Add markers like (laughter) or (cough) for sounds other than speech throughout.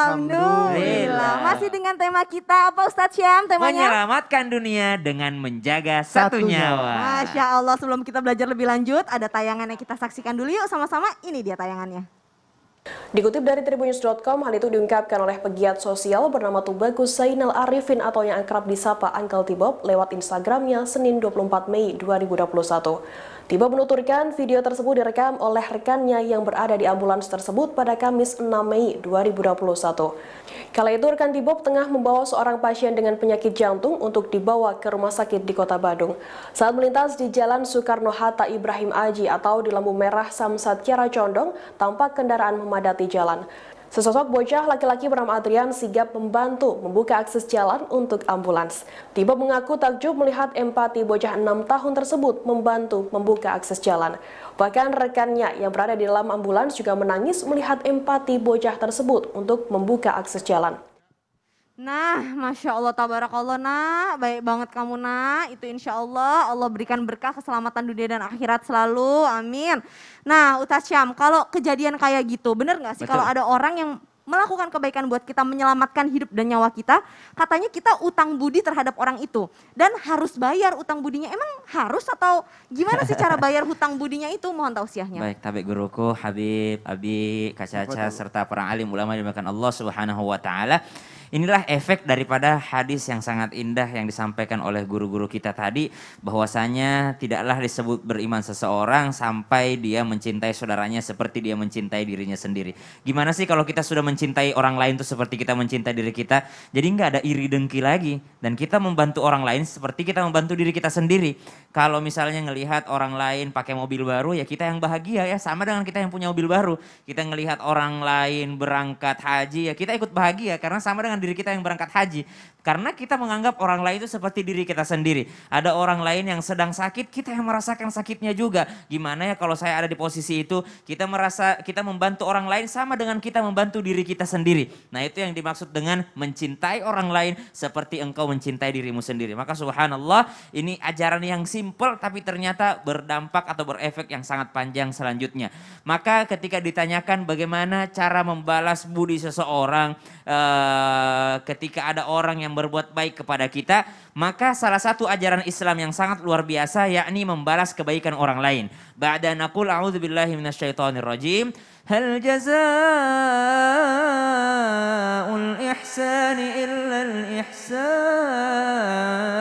Alhamdulillah. Masih dengan tema kita apa Ustadz Syam temanya? Menyelamatkan dunia dengan menjaga satu, nyawa. Masya Allah sebelum kita belajar lebih lanjut ada tayangan yang kita saksikan dulu yuk sama-sama. Ini dia tayangannya. Dikutip dari tribunnews.com, hal itu diungkapkan oleh pegiat sosial bernama Tubagus Zainal Arifin atau yang akrab disapa Uncle Tibob lewat Instagramnya Senin 24 Mei 2021. Tiba menuturkan video tersebut direkam oleh rekannya yang berada di ambulans tersebut pada Kamis 6 Mei 2021. Kala itu rekan Tibob tengah membawa seorang pasien dengan penyakit jantung untuk dibawa ke rumah sakit di kota Badung. Saat melintas di Jalan Soekarno-Hatta Ibrahim Aji atau di lampu merah Samsat Kiara Condong, tampak kendaraan memadati mendekati jalan. Sesosok bocah laki-laki bernama Adrian sigap membantu membuka akses jalan untuk ambulans. Tiba mengaku takjub melihat empati bocah enam tahun tersebut membantu membuka akses jalan. Bahkan rekannya yang berada di dalam ambulans juga menangis melihat empati bocah tersebut untuk membuka akses jalan. Nah, Masya Allah, tabarakallah nak, baik banget kamu nak, itu insya Allah, Allah berikan berkah keselamatan dunia dan akhirat selalu, amin. Nah, Utasyam, kalau kejadian kayak gitu, bener nggak sih kalau ada orang yang melakukan kebaikan buat kita menyelamatkan hidup dan nyawa kita, katanya kita utang budi terhadap orang itu, dan harus bayar utang budinya, emang harus atau gimana sih cara bayar (laughs) hutang budinya itu, mohon tausiahnya. Baik, tabik guruku, Habib, Abi, Kacaca, serta para alim ulama dimakan Allah subhanahu wa ta'ala. Inilah efek daripada hadis yang sangat indah yang disampaikan oleh guru-guru kita tadi bahwasanya tidaklah disebut beriman seseorang sampai dia mencintai saudaranya seperti dia mencintai dirinya sendiri. Gimana sih kalau kita sudah mencintai orang lain tuh seperti kita mencintai diri kita? Jadi nggak ada iri dengki lagi dan kita membantu orang lain seperti kita membantu diri kita sendiri. Kalau misalnya ngelihat orang lain pakai mobil baru ya kita yang bahagia ya sama dengan kita yang punya mobil baru. Kita ngelihat orang lain berangkat haji ya kita ikut bahagia karena sama dengan diri kita yang berangkat haji. Karena kita menganggap orang lain itu seperti diri kita sendiri. Ada orang lain yang sedang sakit, kita yang merasakan sakitnya juga. Gimana ya kalau saya ada di posisi itu, kita merasa kita membantu orang lain sama dengan kita membantu diri kita sendiri. Nah itu yang dimaksud dengan mencintai orang lain seperti engkau mencintai dirimu sendiri. Maka subhanallah ini ajaran yang simple tapi ternyata berdampak atau berefek yang sangat panjang selanjutnya. Maka ketika ditanyakan bagaimana cara membalas budi seseorang eh, ketika ada orang yang yang berbuat baik kepada kita, maka salah satu ajaran Islam yang sangat luar biasa yakni membalas kebaikan orang lain. Ba'da naqul a'udzubillahi minasyaitonir rajim. Hal jazaa'ul ihsani illa al-ihsan.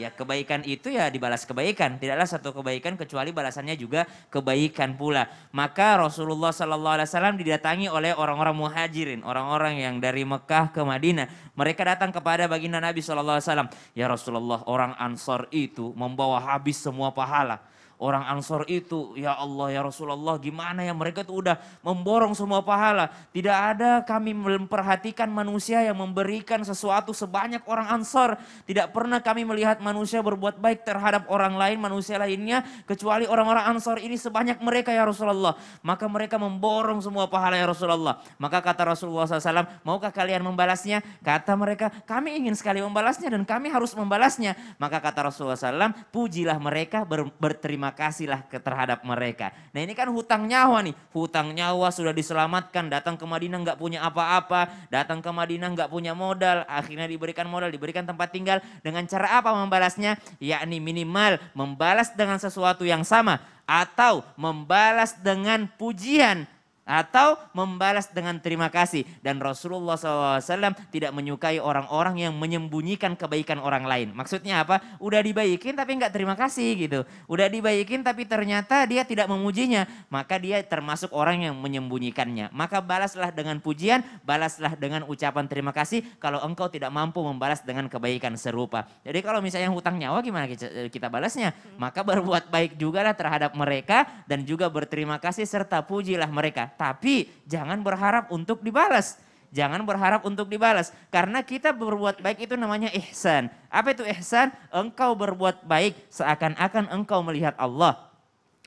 Ya kebaikan itu ya dibalas kebaikan. Tidaklah satu kebaikan kecuali balasannya juga kebaikan pula. Maka Rasulullah Sallallahu Alaihi Wasallam didatangi oleh orang-orang muhajirin, orang-orang yang dari Mekah ke Madinah. Mereka datang kepada baginda Nabi Sallallahu Alaihi Wasallam. Ya Rasulullah, orang Ansor itu membawa habis semua pahala Orang Ansor itu, ya Allah, ya Rasulullah, gimana ya mereka tuh udah memborong semua pahala. Tidak ada kami memperhatikan manusia yang memberikan sesuatu sebanyak orang Ansor. Tidak pernah kami melihat manusia berbuat baik terhadap orang lain, manusia lainnya, kecuali orang-orang Ansor ini sebanyak mereka ya Rasulullah. Maka mereka memborong semua pahala ya Rasulullah. Maka kata Rasulullah SAW, maukah kalian membalasnya? Kata mereka, kami ingin sekali membalasnya dan kami harus membalasnya. Maka kata Rasulullah SAW, pujilah mereka ber berterima kasihlah terhadap mereka. Nah ini kan hutang nyawa nih, hutang nyawa sudah diselamatkan, datang ke Madinah nggak punya apa-apa, datang ke Madinah nggak punya modal, akhirnya diberikan modal, diberikan tempat tinggal. Dengan cara apa membalasnya? Yakni minimal membalas dengan sesuatu yang sama atau membalas dengan pujian atau membalas dengan terima kasih. Dan Rasulullah SAW tidak menyukai orang-orang yang menyembunyikan kebaikan orang lain. Maksudnya apa? Udah dibaikin tapi nggak terima kasih gitu. Udah dibaikin tapi ternyata dia tidak memujinya. Maka dia termasuk orang yang menyembunyikannya. Maka balaslah dengan pujian, balaslah dengan ucapan terima kasih kalau engkau tidak mampu membalas dengan kebaikan serupa. Jadi kalau misalnya hutang nyawa gimana kita balasnya? Maka berbuat baik juga lah terhadap mereka dan juga berterima kasih serta pujilah mereka tapi jangan berharap untuk dibalas. Jangan berharap untuk dibalas. Karena kita berbuat baik itu namanya ihsan. Apa itu ihsan? Engkau berbuat baik seakan-akan engkau melihat Allah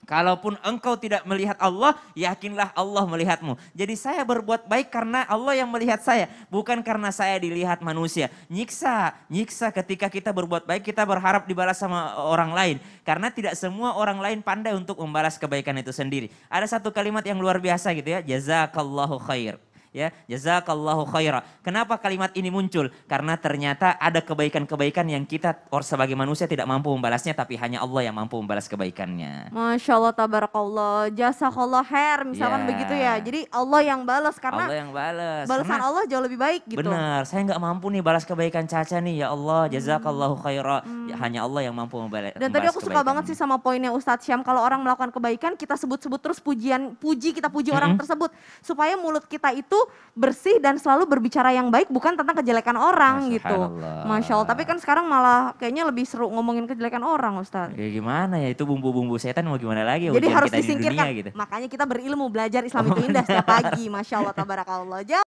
Kalaupun engkau tidak melihat Allah, yakinlah Allah melihatmu. Jadi saya berbuat baik karena Allah yang melihat saya, bukan karena saya dilihat manusia. Nyiksa, nyiksa ketika kita berbuat baik, kita berharap dibalas sama orang lain. Karena tidak semua orang lain pandai untuk membalas kebaikan itu sendiri. Ada satu kalimat yang luar biasa gitu ya, jazakallahu khair ya jazakallahu khaira kenapa kalimat ini muncul karena ternyata ada kebaikan-kebaikan yang kita or sebagai manusia tidak mampu membalasnya tapi hanya Allah yang mampu membalas kebaikannya masya Allah tabarakallah jazakallah khair misalkan ya. begitu ya jadi Allah yang balas karena Allah yang balas balasan karena, Allah jauh lebih baik gitu benar saya nggak mampu nih balas kebaikan Caca nih ya Allah hmm. jazakallahu khaira hmm. ya, hanya Allah yang mampu membalas dan tadi aku suka banget sih sama poinnya Ustadz Syam kalau orang melakukan kebaikan kita sebut-sebut terus pujian puji kita puji mm -hmm. orang tersebut supaya mulut kita itu bersih dan selalu berbicara yang baik bukan tentang kejelekan orang Masya gitu. Allah. Masya Allah. Tapi kan sekarang malah kayaknya lebih seru ngomongin kejelekan orang Ustaz. Ya gimana ya itu bumbu-bumbu setan mau gimana lagi. Ya? Jadi harus disingkirkan. Di dunia, gitu. Makanya kita berilmu belajar Islam itu indah setiap pagi. Masya Allah tabarakallah.